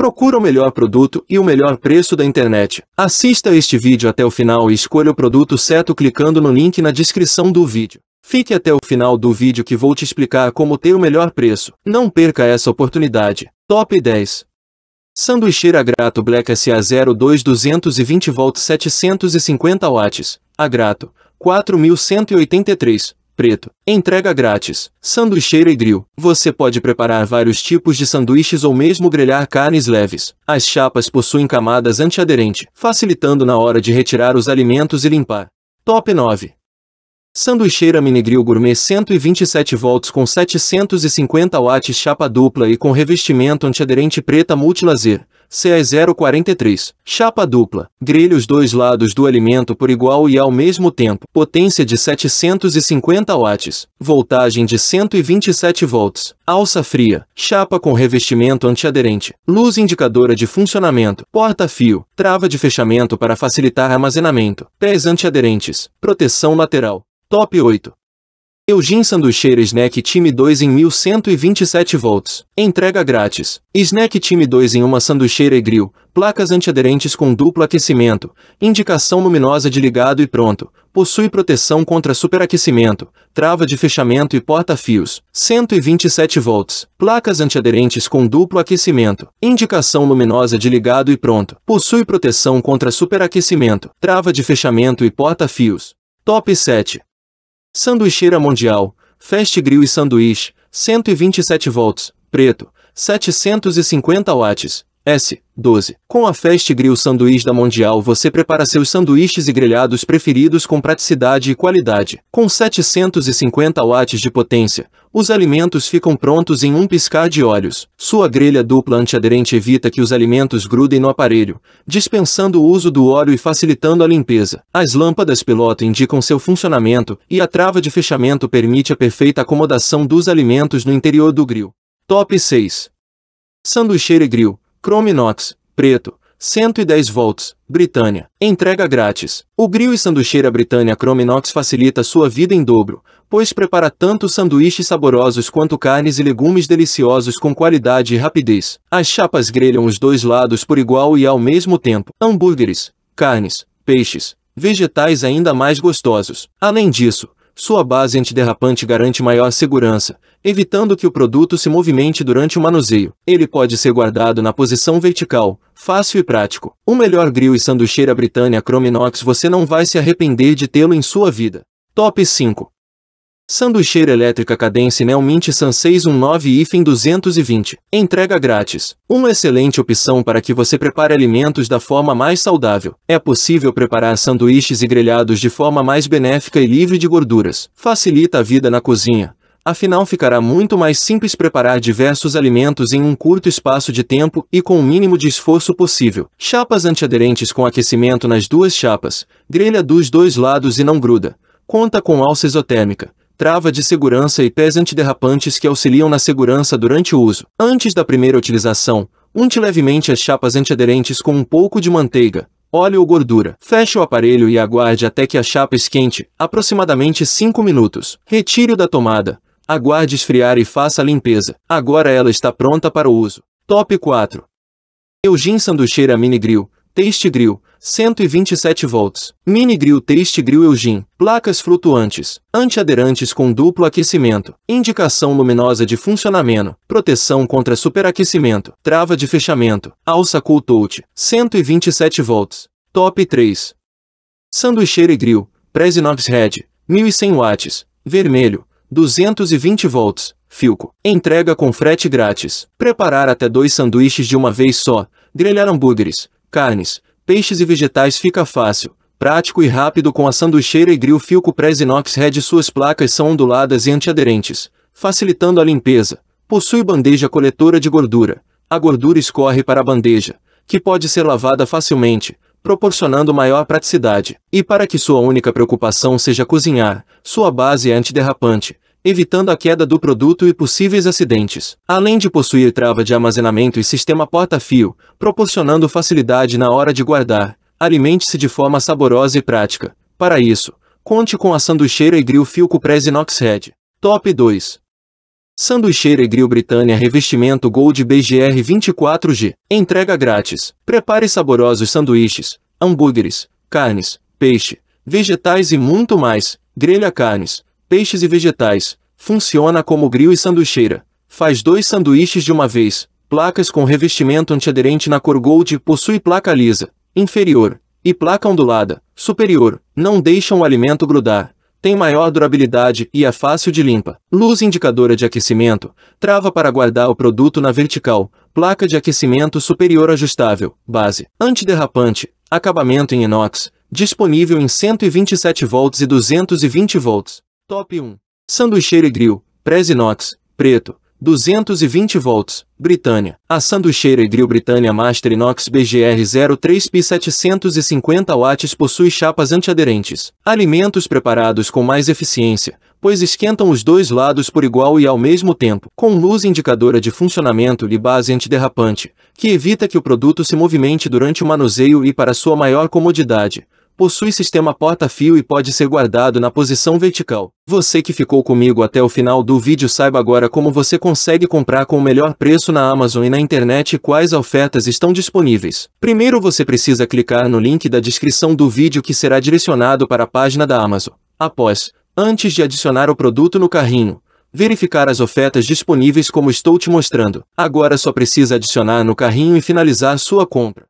Procura o melhor produto e o melhor preço da internet. Assista este vídeo até o final e escolha o produto certo clicando no link na descrição do vídeo. Fique até o final do vídeo que vou te explicar como ter o melhor preço. Não perca essa oportunidade. Top 10 Sanduicheira Grato Black SA02 220V 750W Agrato 4183 preto. Entrega grátis. Sanduicheira e grill. Você pode preparar vários tipos de sanduíches ou mesmo grelhar carnes leves. As chapas possuem camadas antiaderente, facilitando na hora de retirar os alimentos e limpar. Top 9. Sanduicheira Mini Grill Gourmet 127 volts com 750 watts chapa dupla e com revestimento antiaderente preta multi-lazer. CA043. Chapa dupla. Grelhe os dois lados do alimento por igual e ao mesmo tempo. Potência de 750 watts. Voltagem de 127 volts. Alça fria. Chapa com revestimento antiaderente. Luz indicadora de funcionamento. Porta-fio. Trava de fechamento para facilitar armazenamento. Pés antiaderentes. Proteção lateral. Top 8. Eugin Sanduicheira Snack Time 2 em 1127 volts. Entrega grátis. Snack Time 2 em uma sanduicheira e grill. Placas antiaderentes com duplo aquecimento. Indicação luminosa de ligado e pronto. Possui proteção contra superaquecimento. Trava de fechamento e porta-fios. 127 volts. Placas antiaderentes com duplo aquecimento. Indicação luminosa de ligado e pronto. Possui proteção contra superaquecimento. Trava de fechamento e porta-fios. Top 7. Sanduicheira Mundial, Fast Grill e Sanduíche, 127 volts, preto, 750 watts, S. 12. Com a Fast Grill Sanduíche da Mundial você prepara seus sanduíches e grelhados preferidos com praticidade e qualidade. Com 750 watts de potência, os alimentos ficam prontos em um piscar de olhos. Sua grelha dupla antiaderente evita que os alimentos grudem no aparelho, dispensando o uso do óleo e facilitando a limpeza. As lâmpadas piloto indicam seu funcionamento e a trava de fechamento permite a perfeita acomodação dos alimentos no interior do grill. Top 6. Sanduicheira e Grill Chrome Knox preto, 110 volts, Britânia. Entrega grátis. O grill e sanduicheira Britânia Chrominox facilita sua vida em dobro, pois prepara tanto sanduíches saborosos quanto carnes e legumes deliciosos com qualidade e rapidez. As chapas grelham os dois lados por igual e ao mesmo tempo. Hambúrgueres, carnes, peixes, vegetais ainda mais gostosos. Além disso, sua base antiderrapante garante maior segurança, evitando que o produto se movimente durante o manuseio. Ele pode ser guardado na posição vertical, fácil e prático. O melhor grill e sanduicheira britânia Chrominox você não vai se arrepender de tê-lo em sua vida. Top 5 Sanduicheira elétrica Cadence Neo Mint San 619-220. Entrega grátis. Uma excelente opção para que você prepare alimentos da forma mais saudável. É possível preparar sanduíches e grelhados de forma mais benéfica e livre de gorduras. Facilita a vida na cozinha. Afinal ficará muito mais simples preparar diversos alimentos em um curto espaço de tempo e com o mínimo de esforço possível. Chapas antiaderentes com aquecimento nas duas chapas. Grelha dos dois lados e não gruda. Conta com alça isotérmica trava de segurança e pés antiderrapantes que auxiliam na segurança durante o uso. Antes da primeira utilização, unte levemente as chapas antiaderentes com um pouco de manteiga, óleo ou gordura. Feche o aparelho e aguarde até que a chapa esquente, aproximadamente 5 minutos. Retire-o da tomada, aguarde esfriar e faça a limpeza. Agora ela está pronta para o uso. Top 4. Eugene Sanducheira Mini Grill, Taste Grill, 127 volts. Mini grill triste grill Eugene. Placas flutuantes, antiaderantes com duplo aquecimento, indicação luminosa de funcionamento, proteção contra superaquecimento, trava de fechamento, alça cool touch, 127 volts. Top 3. Sanduicheira e grill, Presinox Red, 1100 watts, vermelho, 220 volts, Filco. Entrega com frete grátis. Preparar até dois sanduíches de uma vez só, grelhar hambúrgueres, carnes, peixes e vegetais fica fácil, prático e rápido com a sanduicheira e grill Filco Press Inox Red. Suas placas são onduladas e antiaderentes, facilitando a limpeza. Possui bandeja coletora de gordura. A gordura escorre para a bandeja, que pode ser lavada facilmente, proporcionando maior praticidade. E para que sua única preocupação seja cozinhar, sua base é antiderrapante, evitando a queda do produto e possíveis acidentes. Além de possuir trava de armazenamento e sistema porta-fio, proporcionando facilidade na hora de guardar, alimente-se de forma saborosa e prática. Para isso, conte com a sanduicheira e grill Filco Press Inox Red. Top 2. Sanduicheira e Grill Britânia Revestimento Gold BGR 24G. Entrega grátis. Prepare saborosos sanduíches, hambúrgueres, carnes, peixe, vegetais e muito mais. Grelha carnes, peixes e vegetais, funciona como grill e sanduicheira, faz dois sanduíches de uma vez, placas com revestimento antiaderente na cor gold, possui placa lisa, inferior, e placa ondulada, superior, não deixam o alimento grudar, tem maior durabilidade e é fácil de limpa. Luz indicadora de aquecimento, trava para guardar o produto na vertical, placa de aquecimento superior ajustável, base, antiderrapante, acabamento em inox, disponível em 127 volts e 220 volts. Top 1. Sanduicheira e Grill, Presinox, preto, 220 volts, Britânia. A sanduicheira e grill Britânia Master Inox BGR-03P 750 watts possui chapas antiaderentes. Alimentos preparados com mais eficiência, pois esquentam os dois lados por igual e ao mesmo tempo, com luz indicadora de funcionamento e base antiderrapante, que evita que o produto se movimente durante o manuseio e para sua maior comodidade. Possui sistema porta-fio e pode ser guardado na posição vertical. Você que ficou comigo até o final do vídeo saiba agora como você consegue comprar com o melhor preço na Amazon e na internet e quais ofertas estão disponíveis. Primeiro você precisa clicar no link da descrição do vídeo que será direcionado para a página da Amazon. Após, antes de adicionar o produto no carrinho, verificar as ofertas disponíveis como estou te mostrando. Agora só precisa adicionar no carrinho e finalizar sua compra.